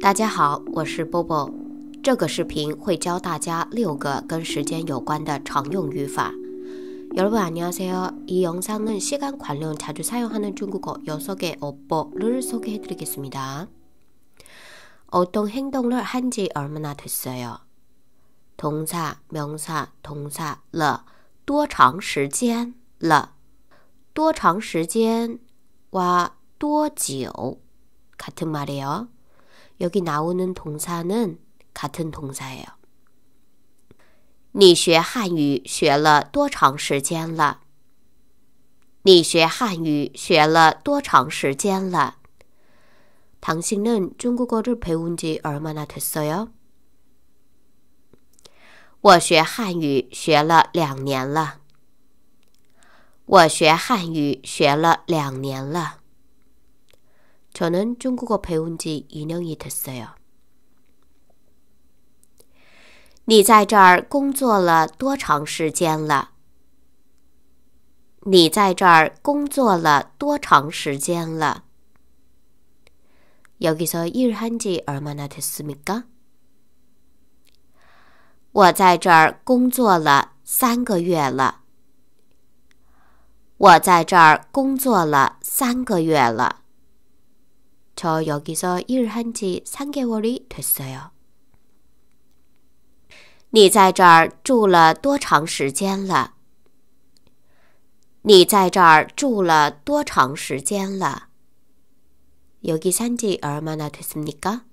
大家好，我是波波。这个视频会教大家六个跟时间有关的常用语法。여러분안녕하세요이영상은시간관련자주사용하는중국어여섯개어법을소개해드리겠습니다어떤행동을한지얼마나됐어요동사명사동사了多长时间了？多长时间？哇，多久？카드말이 요？ 要给拿我们同查呢，卡顿同查呀！你学汉语学了多长时间了？你学汉语学了多长时间了？唐鑫呢？中国哥这陪我姐尔玛那退色哟！我学汉语学了两年了。我学汉语学了两年了。可能中国个陪温机一两亿台色呀。你在这儿工作了多长时间了？你在这儿工作了多长时间了？尤其说伊日汉机尔玛那台斯米嘎。我在这儿工作了三个月了。我在这儿工作了三个月了。저 여기서 일한 지 3개월이 됐어요. 你在这儿住了多长时间了？你在这儿住了多长时间了？ 여기 산 지 얼마나 됐습니까?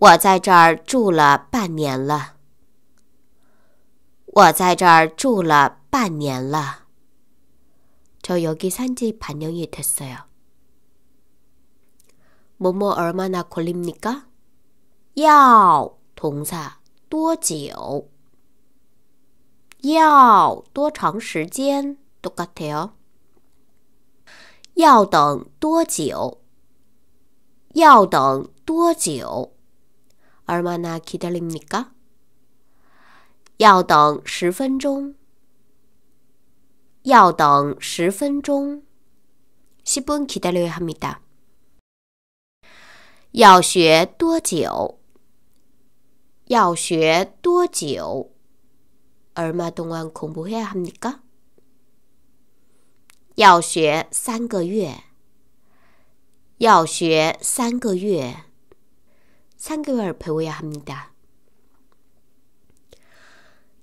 我在这儿住了半年了.我在这儿住了半年了.저 여기 산 지 반년이 됐어요. 뭐뭐 얼마나 걸립니까? 야 동사 多久 야, 多长时间 똑같아요. 要等多久?要等多久? 얼마나 기다립니까? 要等1分钟要等1分钟 10분 기다려야 합니다. 要学多久？要学多久？ 얼마 동안 공부해야 합니까? 要学三个月.要学三个月.3个月 배워야 합니다.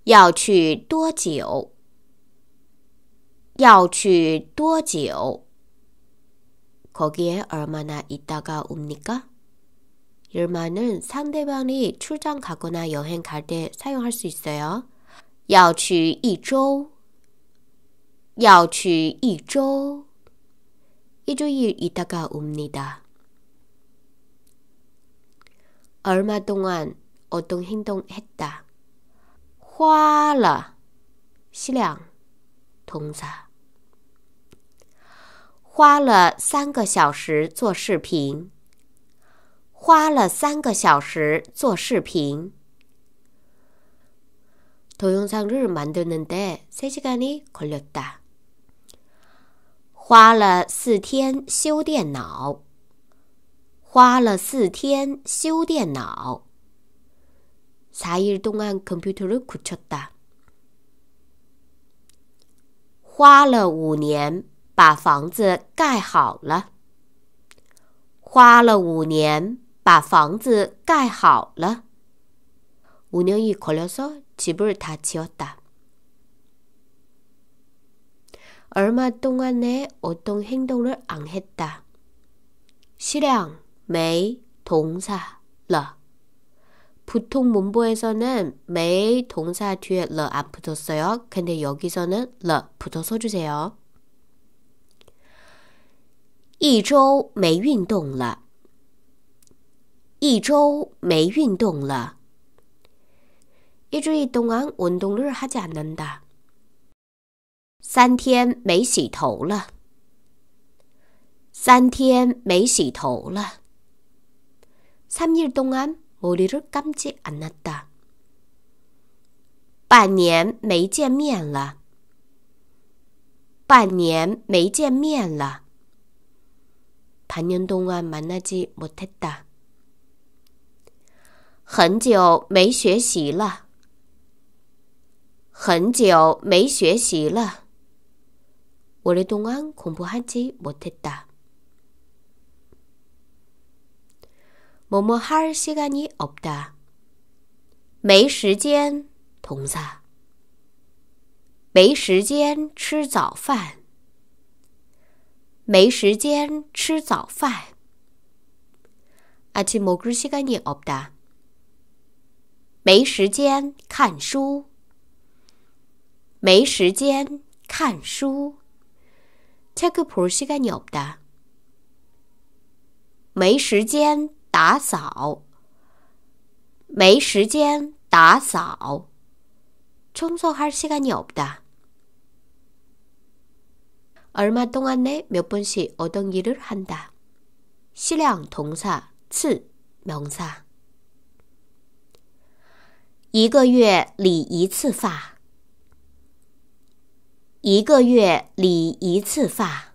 要去多久?要去多久? 거기에 얼마나 있다가 옵니까? 일마는 상대방이 출장 가거나 여행 갈 때 사용할 수 있어요. 要去一周,要去一周. 일주일 있다가 옵니다. 얼마 동안 어떤 행동했다. 화라 시량 동사. 花了三个小时做视频。花了三个小时做视频，동영상을만드는데세시간이걸렸 다。 花了四天修电脑，花了四天修电脑，사일동안컴퓨터를고쳤 다。 花了五年把房子盖好了，花了五年。把房子盖好了. 운영이 걸려서 집을 다 지었다. 얼마 동안에 어떤 행동을 안 했다. 실량, 매 동사, 러. 보통 문보에서는 매일 동사 뒤에 러 안 붙었어요. 근데 여기서는 러 붙어서 주세요. 一周没运动了。一周没运动了，一周一动安，运动日还加嫩大。三天没洗头了，三天没洗头了，三日动安，我哩都感觉安呐哒。半年没见面了，半年没见面了，半年动安，만나지못했 다。 很久没学习了。很久没学习了。我这冬天功夫学没没学没学好。没时间我这没时间吃早饭。没学好。我这 没时间看书，没时间看书。책볼시간이없 다。 没时间打扫，没时间打扫。청소할시간이없 다。 얼마 동안 에몇 번씩 어떤 일을 한다. 실형 동사, 츠 명사. 一个月理一次发。一个月理一次发。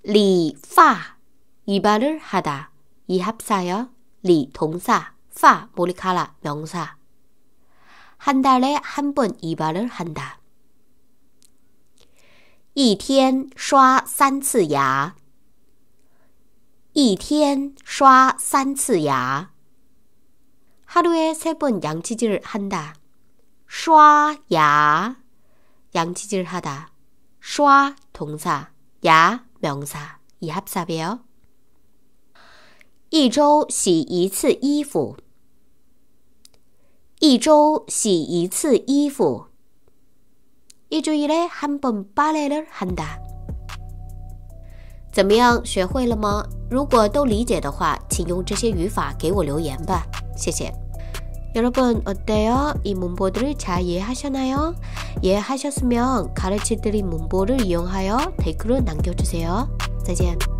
理发，이발을하 다， 이합사 요， 理同 사， 发머리카락명 사， 한달에한번一天刷三次牙。一天刷三次牙。一天刷三次牙하루에세번양치질한다쇼아야양치질하다쇼아동사야명사이합사비요일주일에한번바래를한다怎么样，学会了吗？如果都理解的话，请用这些语法给我留言吧。谢谢. 여러분 어때요? 이 문법들을 잘 이해하셨나요? 이해하셨으면 가르치드린 문법을 이용하여 댓글을 남겨주세요. 再见。